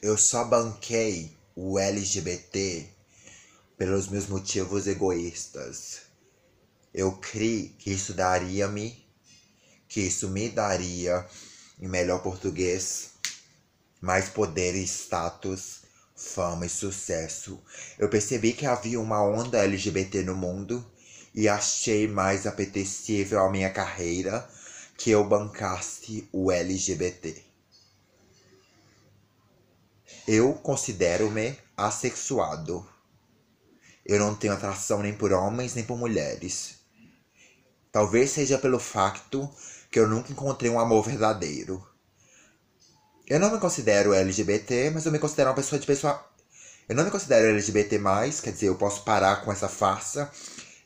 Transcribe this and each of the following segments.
Eu só banquei o LGBT pelos meus motivos egoístas. Eu criei que isso daria-me, que isso me daria, em melhor português, mais poder e status, fama e sucesso. Eu percebi que havia uma onda LGBT no mundo e achei mais apetecível a minha carreira que eu bancasse o LGBT. Eu considero-me assexuado. Eu não tenho atração nem por homens nem por mulheres. Talvez seja pelo facto que eu nunca encontrei um amor verdadeiro. Eu não me considero LGBT, mas eu me considero uma pessoa de pessoa. Eu não me considero LGBT, mais, quer dizer, eu posso parar com essa farsa.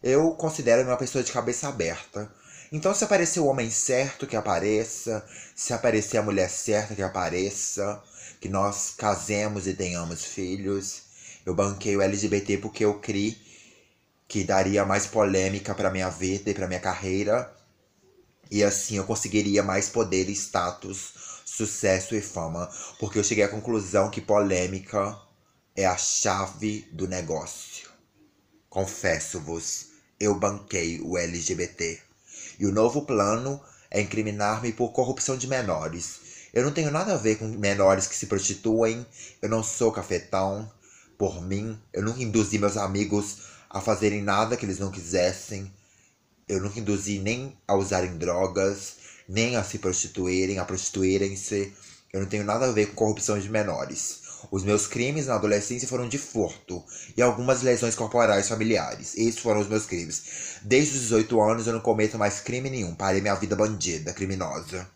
Eu considero-me uma pessoa de cabeça aberta. Então, se aparecer o homem certo, que apareça. Se aparecer a mulher certa, que apareça. Que nós casemos e tenhamos filhos. Eu banquei o LGBT porque eu criei que daria mais polêmica para minha vida e para minha carreira. E assim eu conseguiria mais poder, status, sucesso e fama, porque eu cheguei à conclusão que polêmica é a chave do negócio. Confesso-vos, eu banquei o LGBT. E o novo plano é incriminar-me por corrupção de menores. Eu não tenho nada a ver com menores que se prostituem, eu não sou cafetão. Por mim, eu nunca induzi meus amigos a fazerem nada que eles não quisessem. Eu nunca induzi nem a usarem drogas, nem a se prostituírem, a prostituírem-se. Eu não tenho nada a ver com corrupção de menores. Os meus crimes na adolescência foram de furto e algumas lesões corporais familiares. Esses foram os meus crimes. Desde os 18 anos eu não cometo mais crime nenhum. Parei minha vida bandida, criminosa.